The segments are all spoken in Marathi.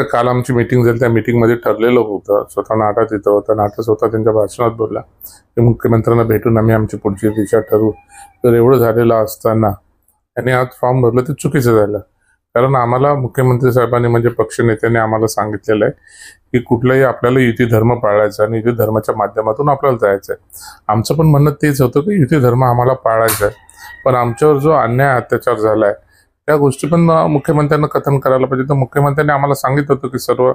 तर काल आमची मिटिंग झाली त्या मिटिंगमध्ये ठरलेलं होतं स्वतः नाटा तिथं होतं नाटा स्वतः त्यांच्या भाषणात बोलला की मुख्यमंत्र्यांना भेटून आम्ही आमची पुढची दिशा ठरवू तर एवढं झालेलं असताना त्यांनी आज फॉर्म भरलं ते चुकीचं झालं कारण आम्हाला मुख्यमंत्री साहेबांनी म्हणजे पक्षनेत्यांनी आम्हाला सांगितलेलं आहे की कुठलाही आपल्याला युती धर्म पाळायचा आणि युती धर्माच्या माध्यमातून आपल्याला जायचं आहे आमचं पण म्हणणं तेच होतं की युती धर्म आम्हाला पाळायचा आहे पण आमच्यावर जो अन्याय अत्याचार झाला आहे या गोष्टी पण मुख्यमंत्र्यांना कथन करायला पाहिजे तर मुख्यमंत्र्यांनी आम्हाला सांगित होतं की सर्व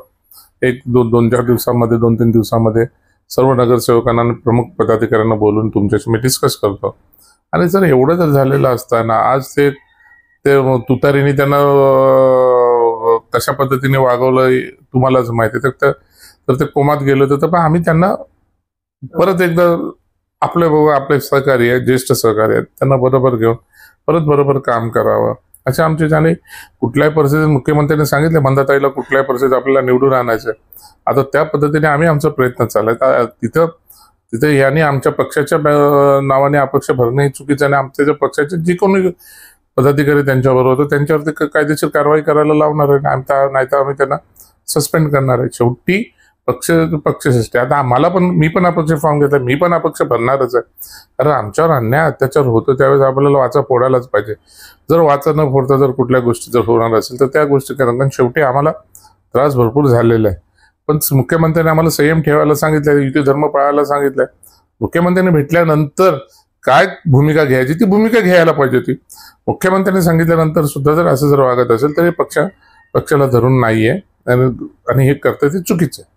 एक दोन दोन चार दिवसामध्ये दोन तीन दिवसामध्ये सर्व नगरसेवकांना प्रमुख पदाधिकाऱ्यांना बोलून तुमच्याशी मी डिस्कस करतो आणि जर एवढं जर झालेलं असताना आज ते ते तुतारीने त्यांना कशा पद्धतीने वागवलं तुम्हालाच माहिती तर तर ते कोमात गेलो होतं तर आम्ही त्यांना परत एकदा आपले बाबा आपले सहकारी आहेत ज्येष्ठ सहकारी आहेत त्यांना बरोबर घेऊन परत बरोबर काम करावं अशा आमचे ज्याने कुठल्याही परिस्थितीत मुख्यमंत्र्यांनी सांगितले मंदाताईला कुठल्याही परिस्थितीत आपल्याला निवडून आणायचं आता त्या पद्धतीने आम्ही आमचा प्रयत्न चाललाय तिथं तिथे यांनी आमच्या पक्षाच्या नावाने अपक्ष भरणे चुकीचं आणि आमच्या ज्या पक्षाचे जे कोणी पदाधिकारी त्यांच्याबरोबर होतं त्यांच्यावरती कायदेशीर कारवाई करायला लावणार आहे नाही तर आम्ही त्यांना सस्पेंड करणार आहे शेवटी पक्ष पक्षश्रेष्ठ आता आम्हाला पण मी पण अपक्ष फॉर्म घेतला मी पण अपक्ष भरणारच आहे कारण आमच्यावर अन्याय अत्याचार होतो त्यावेळेस आपल्याला वाचा फोडायलाच पाहिजे जर वाचा न फोडता जर कुठल्या गोष्टी जर होणार असेल तर त्या गोष्टी कारण शेवटी आम्हाला त्रास भरपूर झालेला आहे पण मुख्यमंत्र्यांनी आम्हाला संयम ठेवायला सांगितलं युती धर्म पाळायला सांगितलंय मुख्यमंत्र्यांनी भेटल्यानंतर काय भूमिका घ्यायची ती भूमिका घ्यायला पाहिजे होती मुख्यमंत्र्यांनी सांगितल्यानंतर सुद्धा जर असं जर वागत असेल तर हे पक्ष पक्षाला धरून नाही आहे आणि हे करतं ते चुकीचं आहे